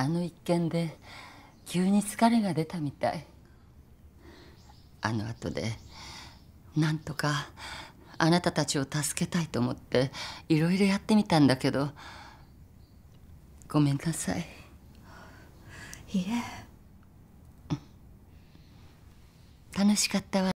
あの一件で急に疲れが出たみたいあの後でなんとかあなたたちを助けたいと思っていろいろやってみたんだけどごめんなさいいいえ楽しかったわ